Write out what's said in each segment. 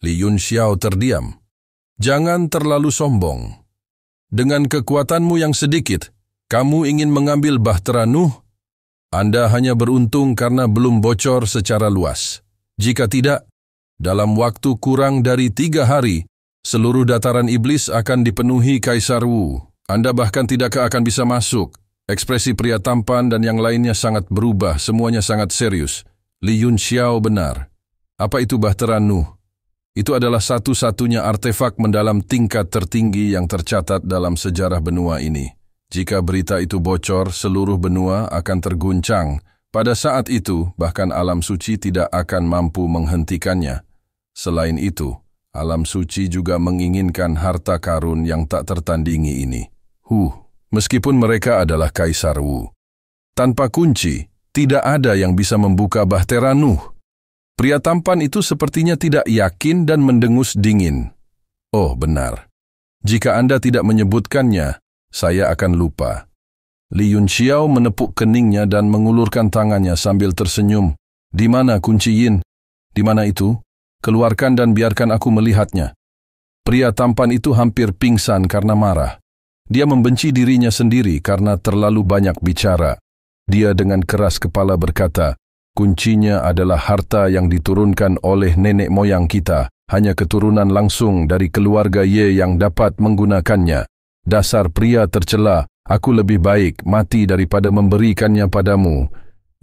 Li Xiao terdiam. Jangan terlalu sombong. Dengan kekuatanmu yang sedikit, kamu ingin mengambil Bahtera Nuh? Anda hanya beruntung karena belum bocor secara luas. Jika tidak, dalam waktu kurang dari tiga hari, seluruh dataran iblis akan dipenuhi Kaisar Wu. Anda bahkan tidak akan bisa masuk. Ekspresi pria tampan dan yang lainnya sangat berubah, semuanya sangat serius. Li Yun Xiao benar. Apa itu Bahtera Nuh? Itu adalah satu-satunya artefak mendalam tingkat tertinggi yang tercatat dalam sejarah benua ini. Jika berita itu bocor, seluruh benua akan terguncang. Pada saat itu, bahkan alam suci tidak akan mampu menghentikannya. Selain itu, alam suci juga menginginkan harta karun yang tak tertandingi ini. Huh, meskipun mereka adalah Kaisar Wu. Tanpa kunci, tidak ada yang bisa membuka Bahtera Nuh. Pria tampan itu sepertinya tidak yakin dan mendengus dingin. Oh, benar. Jika Anda tidak menyebutkannya, saya akan lupa. Li Yun Xiao menepuk keningnya dan mengulurkan tangannya sambil tersenyum. Di mana kunci Yin? Di mana itu? Keluarkan dan biarkan aku melihatnya. Pria tampan itu hampir pingsan karena marah. Dia membenci dirinya sendiri karena terlalu banyak bicara. Dia dengan keras kepala berkata, kuncinya adalah harta yang diturunkan oleh nenek moyang kita, hanya keturunan langsung dari keluarga Ye yang dapat menggunakannya. Dasar pria tercela, aku lebih baik mati daripada memberikannya padamu.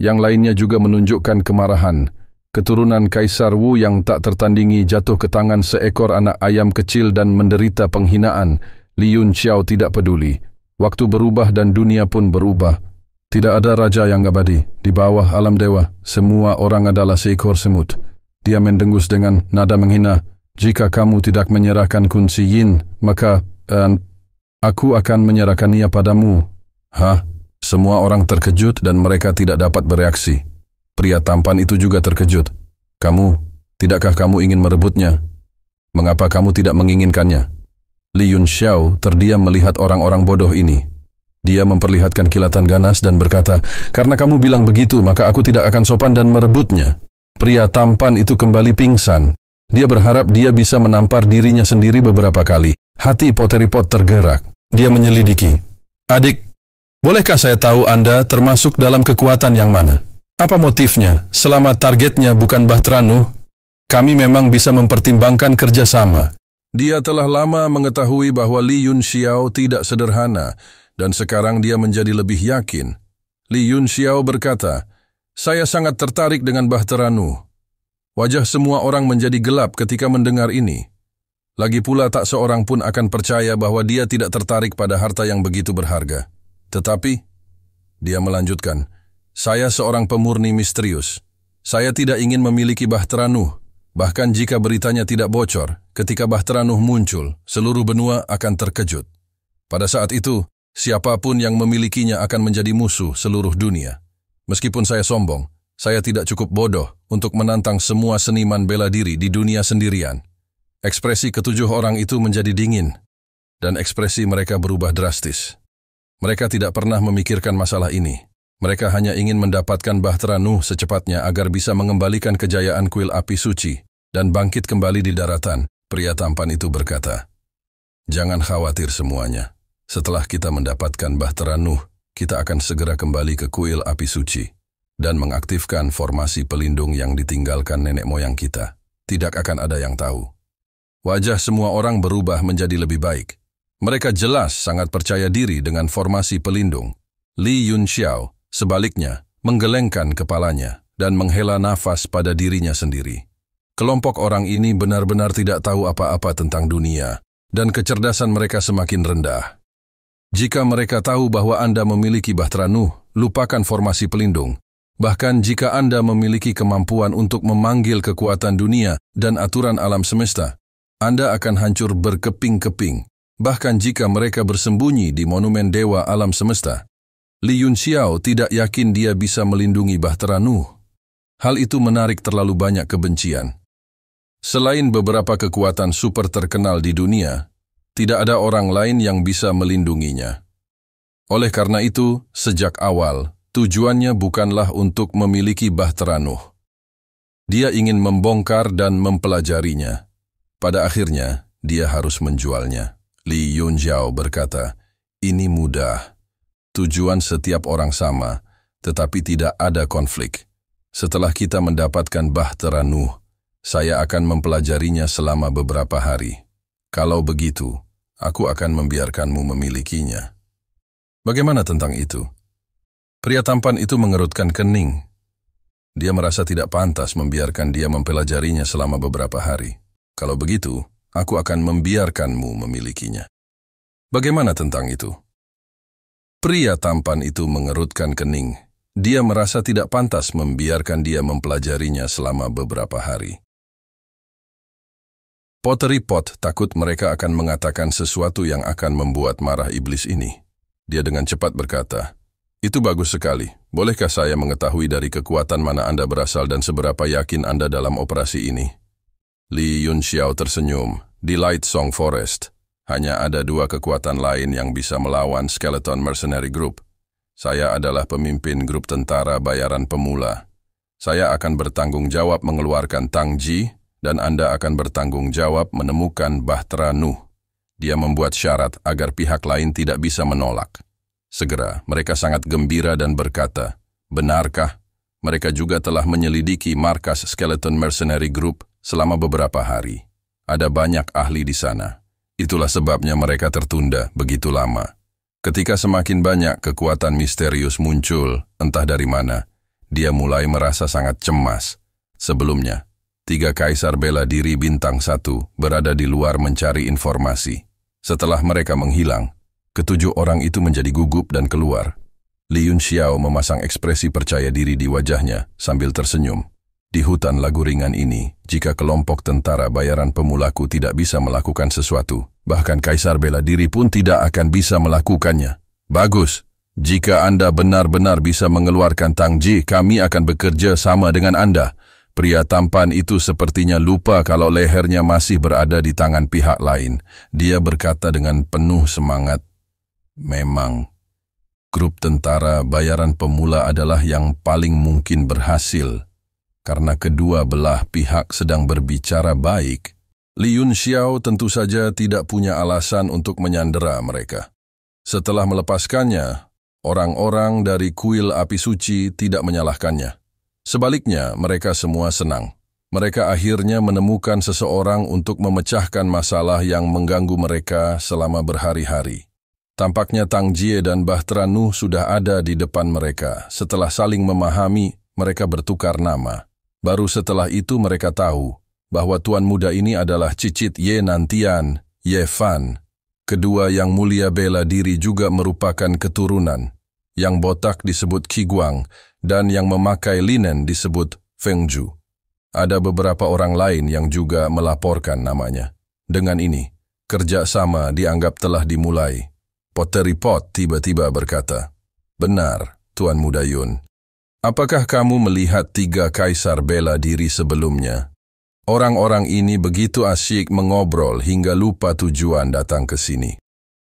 Yang lainnya juga menunjukkan kemarahan. Keturunan Kaisar Wu yang tak tertandingi jatuh ke tangan seekor anak ayam kecil dan menderita penghinaan, Li Yun Xiao tidak peduli. Waktu berubah dan dunia pun berubah. Tidak ada raja yang abadi. Di bawah alam dewa, semua orang adalah seekor semut. Dia mendengus dengan nada menghina, Jika kamu tidak menyerahkan kunci yin, maka uh, aku akan menyerahkan ia padamu. Hah? Semua orang terkejut dan mereka tidak dapat bereaksi. Pria tampan itu juga terkejut. Kamu, tidakkah kamu ingin merebutnya? Mengapa kamu tidak menginginkannya? Li Yun Xiao terdiam melihat orang-orang bodoh ini. Dia memperlihatkan kilatan ganas dan berkata, Karena kamu bilang begitu, maka aku tidak akan sopan dan merebutnya. Pria tampan itu kembali pingsan. Dia berharap dia bisa menampar dirinya sendiri beberapa kali. Hati Poteripot tergerak. Dia menyelidiki. Adik, bolehkah saya tahu Anda termasuk dalam kekuatan yang mana? Apa motifnya? Selama targetnya bukan Bahtranu, kami memang bisa mempertimbangkan kerjasama. Dia telah lama mengetahui bahwa Li Yun Xiao tidak sederhana, dan sekarang dia menjadi lebih yakin. Li Yun Xiao berkata, Saya sangat tertarik dengan Bahtera Nu. Wajah semua orang menjadi gelap ketika mendengar ini. Lagi pula tak seorang pun akan percaya bahwa dia tidak tertarik pada harta yang begitu berharga. Tetapi, dia melanjutkan, Saya seorang pemurni misterius. Saya tidak ingin memiliki Bahtera Nu. Bahkan jika beritanya tidak bocor, ketika Bahtera Nu muncul, seluruh benua akan terkejut. Pada saat itu, Siapapun yang memilikinya akan menjadi musuh seluruh dunia. Meskipun saya sombong, saya tidak cukup bodoh untuk menantang semua seniman bela diri di dunia sendirian. Ekspresi ketujuh orang itu menjadi dingin, dan ekspresi mereka berubah drastis. Mereka tidak pernah memikirkan masalah ini. Mereka hanya ingin mendapatkan bahtera Nuh secepatnya agar bisa mengembalikan kejayaan kuil api suci dan bangkit kembali di daratan, pria tampan itu berkata. Jangan khawatir semuanya. Setelah kita mendapatkan bahtera Nuh, kita akan segera kembali ke kuil api suci dan mengaktifkan formasi pelindung yang ditinggalkan nenek moyang kita. Tidak akan ada yang tahu. Wajah semua orang berubah menjadi lebih baik. Mereka jelas sangat percaya diri dengan formasi pelindung. Li Yun Xiao, sebaliknya, menggelengkan kepalanya dan menghela nafas pada dirinya sendiri. Kelompok orang ini benar-benar tidak tahu apa-apa tentang dunia, dan kecerdasan mereka semakin rendah. Jika mereka tahu bahwa Anda memiliki Bahtera Nuh, lupakan formasi pelindung. Bahkan jika Anda memiliki kemampuan untuk memanggil kekuatan dunia dan aturan alam semesta, Anda akan hancur berkeping-keping, bahkan jika mereka bersembunyi di monumen dewa alam semesta. Li Yun Xiao tidak yakin dia bisa melindungi Bahtera Nuh. Hal itu menarik terlalu banyak kebencian. Selain beberapa kekuatan super terkenal di dunia, tidak ada orang lain yang bisa melindunginya. Oleh karena itu, sejak awal, tujuannya bukanlah untuk memiliki Bahtera Nuh. Dia ingin membongkar dan mempelajarinya. Pada akhirnya, dia harus menjualnya. Li Yunjiao berkata, ini mudah. Tujuan setiap orang sama, tetapi tidak ada konflik. Setelah kita mendapatkan Bahtera Nuh, saya akan mempelajarinya selama beberapa hari. Kalau begitu, aku akan membiarkanmu memilikinya. Bagaimana tentang itu? Pria tampan itu mengerutkan kening. Dia merasa tidak pantas membiarkan dia mempelajarinya selama beberapa hari. Kalau begitu, aku akan membiarkanmu memilikinya. Bagaimana tentang itu? Pria tampan itu mengerutkan kening. Dia merasa tidak pantas membiarkan dia mempelajarinya selama beberapa hari. Pottery Pot takut mereka akan mengatakan sesuatu yang akan membuat marah iblis ini. Dia dengan cepat berkata, Itu bagus sekali. Bolehkah saya mengetahui dari kekuatan mana Anda berasal dan seberapa yakin Anda dalam operasi ini? Li Yun Xiao tersenyum. Di Light Song Forest, hanya ada dua kekuatan lain yang bisa melawan Skeleton Mercenary Group. Saya adalah pemimpin grup tentara bayaran pemula. Saya akan bertanggung jawab mengeluarkan Tang Ji dan Anda akan bertanggung jawab menemukan Bahtera Nuh. Dia membuat syarat agar pihak lain tidak bisa menolak. Segera, mereka sangat gembira dan berkata, Benarkah? Mereka juga telah menyelidiki markas Skeleton Mercenary Group selama beberapa hari. Ada banyak ahli di sana. Itulah sebabnya mereka tertunda begitu lama. Ketika semakin banyak kekuatan misterius muncul, entah dari mana, dia mulai merasa sangat cemas. Sebelumnya, tiga kaisar bela diri bintang satu berada di luar mencari informasi. Setelah mereka menghilang, ketujuh orang itu menjadi gugup dan keluar. Li Yun Xiao memasang ekspresi percaya diri di wajahnya sambil tersenyum. Di hutan lagu ringan ini, jika kelompok tentara bayaran pemulaku tidak bisa melakukan sesuatu, bahkan kaisar bela diri pun tidak akan bisa melakukannya. Bagus, jika Anda benar-benar bisa mengeluarkan Tang Ji, kami akan bekerja sama dengan Anda. Pria tampan itu sepertinya lupa kalau lehernya masih berada di tangan pihak lain. Dia berkata dengan penuh semangat, Memang, grup tentara bayaran pemula adalah yang paling mungkin berhasil. Karena kedua belah pihak sedang berbicara baik, Li Yun Xiao tentu saja tidak punya alasan untuk menyandera mereka. Setelah melepaskannya, orang-orang dari kuil api suci tidak menyalahkannya. Sebaliknya, mereka semua senang. Mereka akhirnya menemukan seseorang untuk memecahkan masalah yang mengganggu mereka selama berhari-hari. Tampaknya Tang Jie dan Bahtera Nuh sudah ada di depan mereka. Setelah saling memahami, mereka bertukar nama. Baru setelah itu mereka tahu bahwa tuan muda ini adalah cicit Ye Nantian, Ye Fan. Kedua yang mulia bela diri juga merupakan keturunan yang botak disebut Qiguang, dan yang memakai linen disebut Fengju. Ada beberapa orang lain yang juga melaporkan namanya. Dengan ini, kerjasama dianggap telah dimulai. Potteri Pot tiba-tiba berkata, Benar, Tuan Muda Yun. Apakah kamu melihat tiga kaisar bela diri sebelumnya? Orang-orang ini begitu asyik mengobrol hingga lupa tujuan datang ke sini.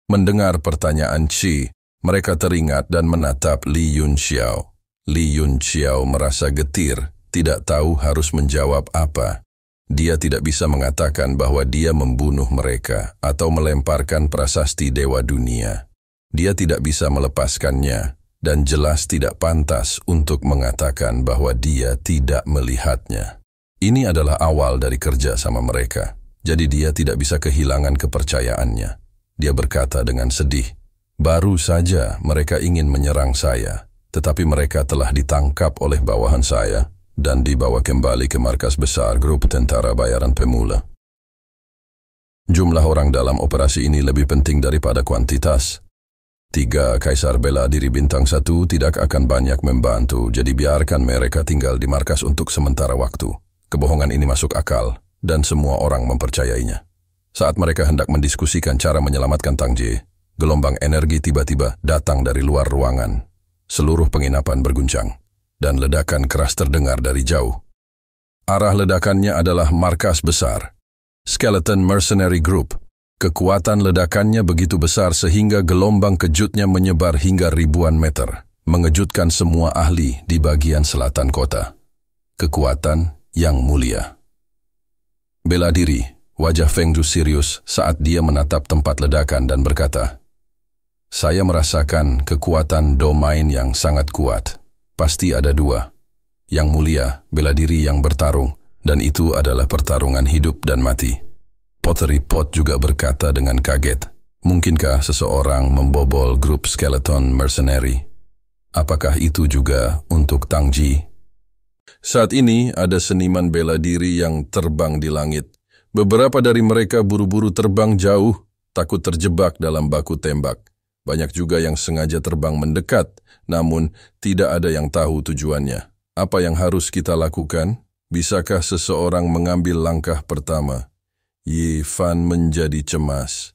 Mendengar pertanyaan Chi, mereka teringat dan menatap Li Yun Xiao. Li Yun Xiao merasa getir, tidak tahu harus menjawab apa. Dia tidak bisa mengatakan bahwa dia membunuh mereka atau melemparkan prasasti Dewa Dunia. Dia tidak bisa melepaskannya dan jelas tidak pantas untuk mengatakan bahwa dia tidak melihatnya. Ini adalah awal dari kerja sama mereka, jadi dia tidak bisa kehilangan kepercayaannya. Dia berkata dengan sedih, Baru saja mereka ingin menyerang saya, tetapi mereka telah ditangkap oleh bawahan saya dan dibawa kembali ke markas besar grup tentara bayaran pemula. Jumlah orang dalam operasi ini lebih penting daripada kuantitas. Tiga Kaisar Bela Diri Bintang Satu tidak akan banyak membantu, jadi biarkan mereka tinggal di markas untuk sementara waktu. Kebohongan ini masuk akal, dan semua orang mempercayainya. Saat mereka hendak mendiskusikan cara menyelamatkan Tang Jie, Gelombang energi tiba-tiba datang dari luar ruangan. Seluruh penginapan berguncang, dan ledakan keras terdengar dari jauh. Arah ledakannya adalah markas besar. Skeleton Mercenary Group. Kekuatan ledakannya begitu besar sehingga gelombang kejutnya menyebar hingga ribuan meter, mengejutkan semua ahli di bagian selatan kota. Kekuatan yang mulia. Bela diri, wajah Feng Du Sirius saat dia menatap tempat ledakan dan berkata, saya merasakan kekuatan domain yang sangat kuat. Pasti ada dua. Yang mulia, bela diri yang bertarung, dan itu adalah pertarungan hidup dan mati. Pottery Pot juga berkata dengan kaget, mungkinkah seseorang membobol grup skeleton mercenary? Apakah itu juga untuk Tangji? Saat ini ada seniman bela diri yang terbang di langit. Beberapa dari mereka buru-buru terbang jauh, takut terjebak dalam baku tembak. Banyak juga yang sengaja terbang mendekat, namun tidak ada yang tahu tujuannya. Apa yang harus kita lakukan? Bisakah seseorang mengambil langkah pertama? Yi Fan menjadi cemas.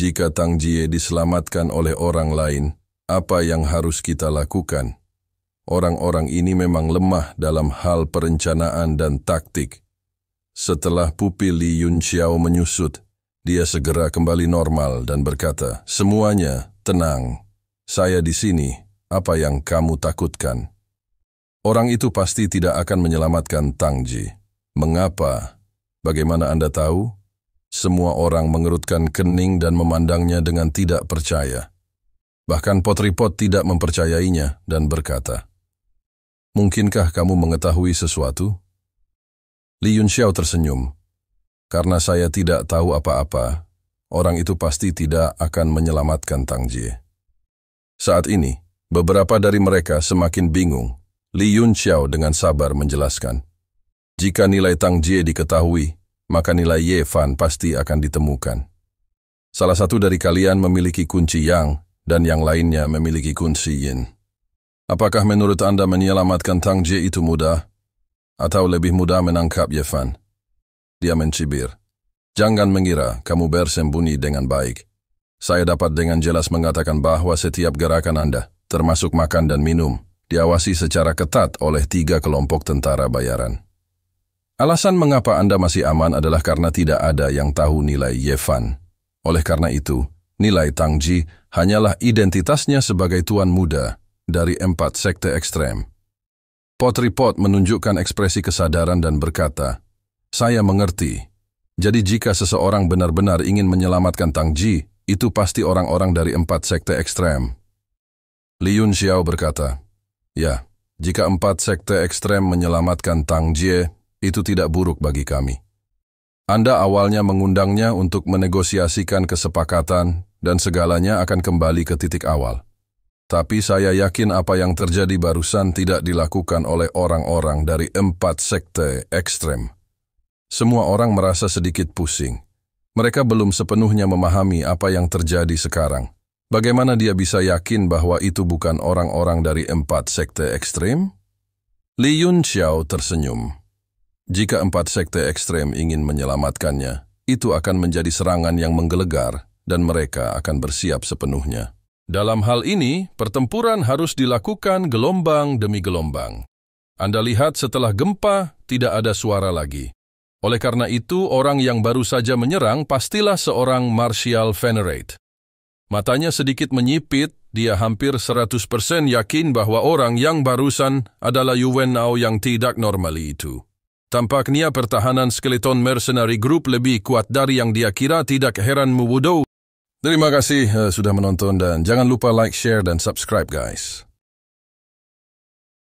Jika Tang Jie diselamatkan oleh orang lain, apa yang harus kita lakukan? Orang-orang ini memang lemah dalam hal perencanaan dan taktik. Setelah pupil Li Yun Xiao menyusut, dia segera kembali normal dan berkata, Semuanya, Tenang, saya di sini, apa yang kamu takutkan? Orang itu pasti tidak akan menyelamatkan Tang Ji. Mengapa? Bagaimana Anda tahu? Semua orang mengerutkan kening dan memandangnya dengan tidak percaya. Bahkan Potripot tidak mempercayainya dan berkata, Mungkinkah kamu mengetahui sesuatu? Li Yunxiao tersenyum. Karena saya tidak tahu apa-apa, orang itu pasti tidak akan menyelamatkan Tang Jie. Saat ini, beberapa dari mereka semakin bingung. Li Yun Xiao dengan sabar menjelaskan. Jika nilai Tang Jie diketahui, maka nilai Ye Fan pasti akan ditemukan. Salah satu dari kalian memiliki kunci Yang, dan yang lainnya memiliki kunci Yin. Apakah menurut Anda menyelamatkan Tang Jie itu mudah? Atau lebih mudah menangkap Ye Fan? Dia mencibir. Jangan mengira kamu bersembunyi dengan baik. Saya dapat dengan jelas mengatakan bahwa setiap gerakan Anda, termasuk makan dan minum, diawasi secara ketat oleh tiga kelompok tentara bayaran. Alasan mengapa Anda masih aman adalah karena tidak ada yang tahu nilai Yevan. Oleh karena itu, nilai Tangji hanyalah identitasnya sebagai tuan muda dari empat sekte ekstrem. Potri Pot menunjukkan ekspresi kesadaran dan berkata, Saya mengerti, jadi jika seseorang benar-benar ingin menyelamatkan Tang Ji, itu pasti orang-orang dari empat sekte ekstrem. Yun Xiao berkata, Ya, jika empat sekte ekstrem menyelamatkan Tang Jie, itu tidak buruk bagi kami. Anda awalnya mengundangnya untuk menegosiasikan kesepakatan dan segalanya akan kembali ke titik awal. Tapi saya yakin apa yang terjadi barusan tidak dilakukan oleh orang-orang dari empat sekte ekstrem. Semua orang merasa sedikit pusing. Mereka belum sepenuhnya memahami apa yang terjadi sekarang. Bagaimana dia bisa yakin bahwa itu bukan orang-orang dari empat sekte ekstrem? Li Yun Xiao tersenyum. Jika empat sekte ekstrem ingin menyelamatkannya, itu akan menjadi serangan yang menggelegar dan mereka akan bersiap sepenuhnya. Dalam hal ini, pertempuran harus dilakukan gelombang demi gelombang. Anda lihat setelah gempa, tidak ada suara lagi. Oleh karena itu, orang yang baru saja menyerang pastilah seorang Martial Venerate. Matanya sedikit menyipit, dia hampir 100% yakin bahwa orang yang barusan adalah Yuwenao yang tidak normal itu. Tampaknya pertahanan skeleton mercenary group lebih kuat dari yang dia kira tidak heran Mubudo. Terima kasih eh, sudah menonton dan jangan lupa like, share, dan subscribe guys.